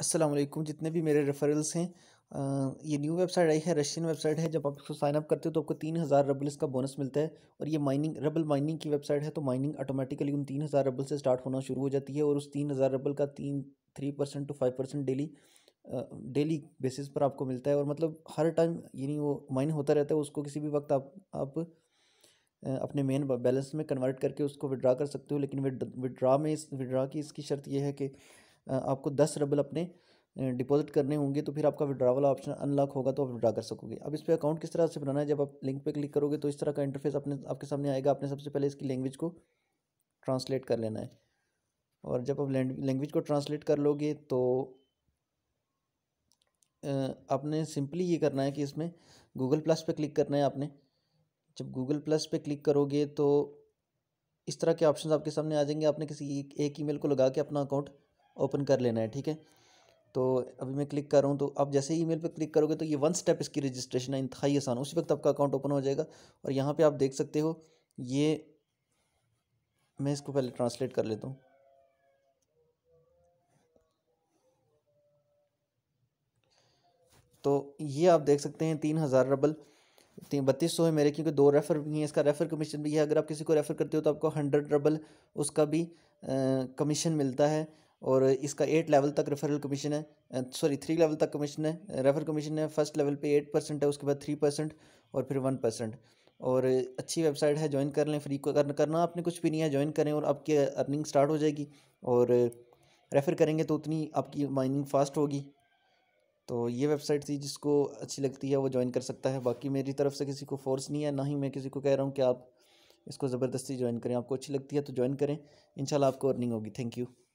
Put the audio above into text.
असलम जितने भी मेरे रेफरल्स हैं आ, ये न्यू वेबसाइट आई है रशियन वेबसाइट है जब आप इसको साइनअप करते हो तो आपको तीन हज़ार रबल्स का बोनस मिलता है और ये माइनिंग रबल माइनिंग की वेबसाइट है तो माइनिंग ऑटोमेटिकली उन तीन हज़ार रबल से स्टार्ट होना शुरू हो जाती है और उस तीन हज़ार रबल का तीन three percent two five percent daily daily basis पर आपको मिलता है और मतलब हर टाइम यानी वो माइन होता रहता है उसको किसी भी वक्त आप आप अपने मेन बैलेंस में कन्वर्ट करके उसको विड्रा कर सकते हो लेकिन विड्रा में इस विड्रा की इसकी शर्त यह है कि आपको दस रबल अपने डिपॉजिट करने होंगे तो फिर आपका विड्रा वाला ऑप्शन अनलॉक होगा तो आप विड्रा कर सकोगे अब इस पर अकाउंट किस तरह से बनाना है जब आप लिंक पे क्लिक करोगे तो इस तरह का इंटरफेस अपने आपके सामने आएगा आपने सबसे पहले इसकी लैंग्वेज को ट्रांसलेट कर लेना है और जब आप लैंग्वेज को ट्रांसलेट कर लोगे तो आपने सिंपली ये करना है कि इसमें गूगल प्लस पर क्लिक करना है आपने जब गूगल प्लस पर क्लिक करोगे तो इस तरह के ऑप्शन आपके सामने आ जाएंगे आपने किसी एक ई को लगा के अपना अकाउंट ओपन कर लेना है ठीक है तो अभी मैं क्लिक कर रहा हूँ तो आप जैसे ही ईमेल पे क्लिक करोगे तो ये वन स्टेप इसकी रजिस्ट्रेशन है इंतहाई आसान उसी वक्त आपका अकाउंट ओपन हो जाएगा और यहाँ पे आप देख सकते हो ये मैं इसको पहले ट्रांसलेट कर लेता हूँ तो ये आप देख सकते हैं तीन हज़ार रबल तीन बत्तीस सौ है मेरे क्योंकि दो रेफ़र भी हैं इसका रेफ़र कमीशन भी है अगर आप किसी को रेफ़र करते हो तो आपको हंड्रेड रबल उसका भी कमीशन मिलता है और इसका एट लेवल तक रेफरल कमीशन है सॉरी थ्री लेवल तक कमीशन है रेफर कमीशन है फर्स्ट लेवल पे एट परसेंट है उसके बाद थ्री परसेंट और फिर वन परसेंट और अच्छी वेबसाइट है ज्वाइन कर लें फ्री को करना आपने कुछ भी नहीं है ज्वाइन करें और आपकी अर्निंग स्टार्ट हो जाएगी और रेफ़र करेंगे तो उतनी आपकी माइनिंग फास्ट होगी तो ये वेबसाइट थी जिसको अच्छी लगती है वो ज्वाइन कर सकता है बाकी मेरी तरफ से किसी को फोर्स नहीं है ना ही मैं किसी को कह रहा हूँ कि आप इसको ज़बरदस्ती ज्वाइन करें आपको अच्छी लगती है तो ज्वाइन करें इंशाल्लाह आपको अर्निंग होगी थैंक यू